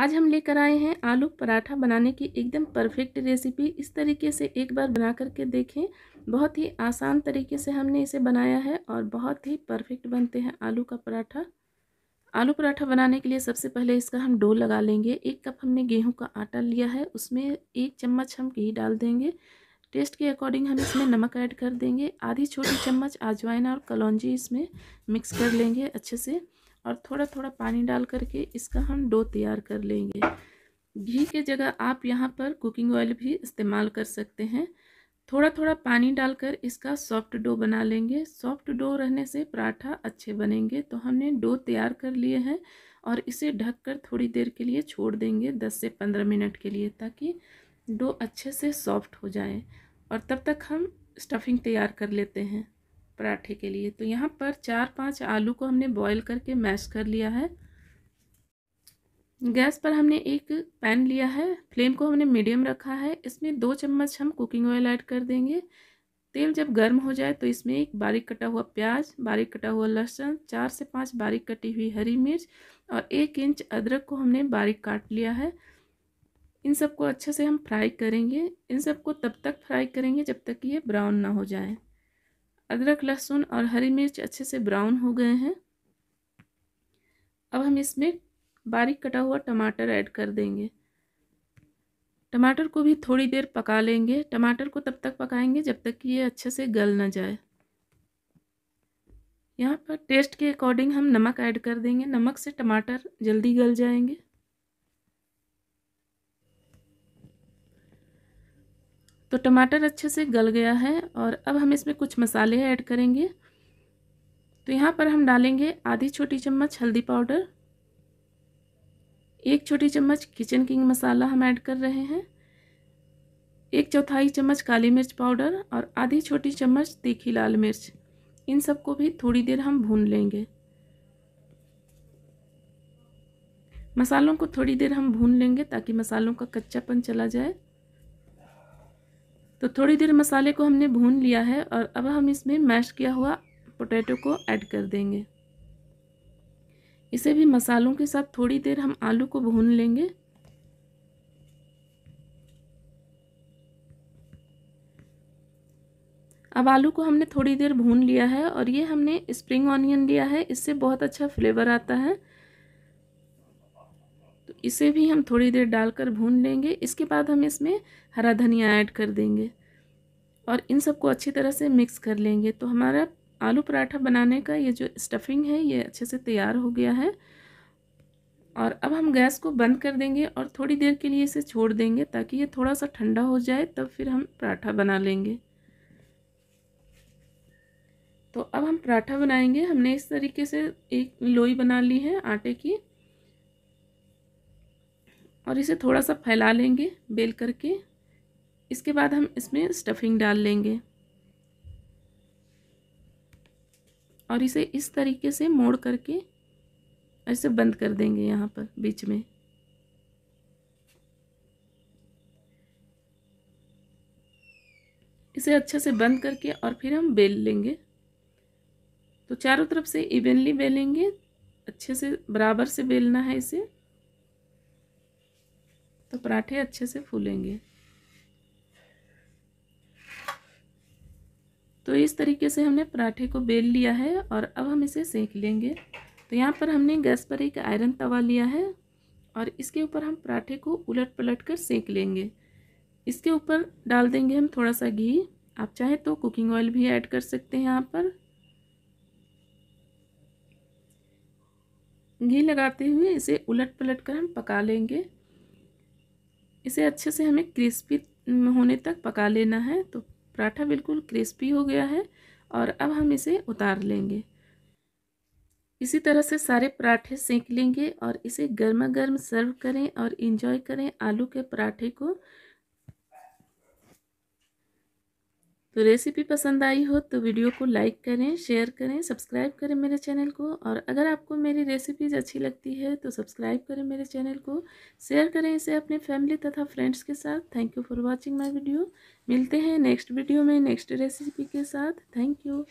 आज हम लेकर आए हैं आलू पराठा बनाने की एकदम परफेक्ट रेसिपी इस तरीके से एक बार बना करके देखें बहुत ही आसान तरीके से हमने इसे बनाया है और बहुत ही परफेक्ट बनते हैं आलू का पराठा आलू पराठा बनाने के लिए सबसे पहले इसका हम डो लगा लेंगे एक कप हमने गेहूं का आटा लिया है उसमें एक चम्मच हम घी डाल देंगे टेस्ट के अकॉर्डिंग हम इसमें नमक ऐड कर देंगे आधी छोटी चम्मच अजवाइन और कलौजी इसमें मिक्स कर लेंगे अच्छे से और थोड़ा थोड़ा पानी डाल करके इसका हम डो तैयार कर लेंगे घी के जगह आप यहाँ पर कुकिंग ऑयल भी इस्तेमाल कर सकते हैं थोड़ा थोड़ा पानी डालकर इसका सॉफ्ट डो बना लेंगे सॉफ्ट डो रहने से पराठा अच्छे बनेंगे तो हमने डो तैयार कर लिए हैं और इसे ढककर थोड़ी देर के लिए छोड़ देंगे 10 से 15 मिनट के लिए ताकि डो अच्छे से सॉफ्ट हो जाए और तब तक हम स्टफिंग तैयार कर लेते हैं पराठे के लिए तो यहाँ पर चार पांच आलू को हमने बॉईल करके मैश कर लिया है गैस पर हमने एक पैन लिया है फ्लेम को हमने मीडियम रखा है इसमें दो चम्मच हम कुकिंग ऑयल ऐड कर देंगे तेल जब गर्म हो जाए तो इसमें एक बारीक कटा हुआ प्याज बारीक कटा हुआ लहसुन चार से पाँच बारीक कटी हुई हरी मिर्च और एक इंच अदरक को हमने बारीक काट लिया है इन सबको अच्छे से हम फ्राई करेंगे इन सबको तब तक फ्राई करेंगे जब तक कि ये ब्राउन ना हो जाए अदरक लहसुन और हरी मिर्च अच्छे से ब्राउन हो गए हैं अब हम इसमें बारीक कटा हुआ टमाटर ऐड कर देंगे टमाटर को भी थोड़ी देर पका लेंगे टमाटर को तब तक पकाएंगे जब तक कि ये अच्छे से गल ना जाए यहाँ पर टेस्ट के अकॉर्डिंग हम नमक ऐड कर देंगे नमक से टमाटर जल्दी गल जाएंगे तो टमाटर अच्छे से गल गया है और अब हम इसमें कुछ मसाले ऐड करेंगे तो यहाँ पर हम डालेंगे आधी छोटी चम्मच हल्दी पाउडर एक छोटी चम्मच किचन किंग मसाला हम ऐड कर रहे हैं एक चौथाई चम्मच काली मिर्च पाउडर और आधी छोटी चम्मच तीखी लाल मिर्च इन सबको भी थोड़ी देर हम भून लेंगे मसालों को थोड़ी देर हम भून लेंगे ताकि मसालों का कच्चापन चला जाए तो थोड़ी देर मसाले को हमने भून लिया है और अब हम इसमें मैश किया हुआ पोटैटो को ऐड कर देंगे इसे भी मसालों के साथ थोड़ी देर हम आलू को भून लेंगे अब आलू को हमने थोड़ी देर भून लिया है और ये हमने स्प्रिंग ऑनियन लिया है इससे बहुत अच्छा फ्लेवर आता है तो इसे भी हम थोड़ी देर डालकर भून लेंगे इसके बाद हम इसमें हरा धनिया ऐड कर देंगे और इन सबको अच्छी तरह से मिक्स कर लेंगे तो हमारा आलू पराठा बनाने का ये जो स्टफिंग है ये अच्छे से तैयार हो गया है और अब हम गैस को बंद कर देंगे और थोड़ी देर के लिए इसे छोड़ देंगे ताकि ये थोड़ा सा ठंडा हो जाए तब फिर हम पराठा बना लेंगे तो अब हम पराठा बनाएंगे हमने इस तरीके से एक लोई बना ली है आटे की और इसे थोड़ा सा फैला लेंगे बेल करके इसके बाद हम इसमें स्टफिंग डाल लेंगे और इसे इस तरीके से मोड़ करके ऐसे बंद कर देंगे यहाँ पर बीच में इसे अच्छे से बंद करके और फिर हम बेल लेंगे तो चारों तरफ से इवेनली बेलेंगे अच्छे से बराबर से बेलना है इसे तो पराठे अच्छे से फूलेंगे तो इस तरीके से हमने पराठे को बेल लिया है और अब हम इसे सेक लेंगे तो यहाँ पर हमने गैस पर एक आयरन तवा लिया है और इसके ऊपर हम पराठे को उलट पलट कर सेक लेंगे इसके ऊपर डाल देंगे हम थोड़ा सा घी आप चाहे तो कुकिंग ऑयल भी ऐड कर सकते हैं यहाँ पर घी लगाते हुए इसे उलट पलट कर हम पका लेंगे इसे अच्छे से हमें क्रिस्पी होने तक पका लेना है तो पराठा बिल्कुल क्रिस्पी हो गया है और अब हम इसे उतार लेंगे इसी तरह से सारे पराठे सेंक लेंगे और इसे गर्मा गर्म सर्व करें और इन्जॉय करें आलू के पराठे को तो रेसिपी पसंद आई हो तो वीडियो को लाइक करें शेयर करें सब्सक्राइब करें मेरे चैनल को और अगर आपको मेरी रेसिपीज़ अच्छी लगती है तो सब्सक्राइब करें मेरे चैनल को शेयर करें इसे अपने फैमिली तथा फ्रेंड्स के साथ thank you for watching my video मिलते हैं नेक्स्ट वीडियो में नेक्स्ट रेसिपी के साथ थैंक यू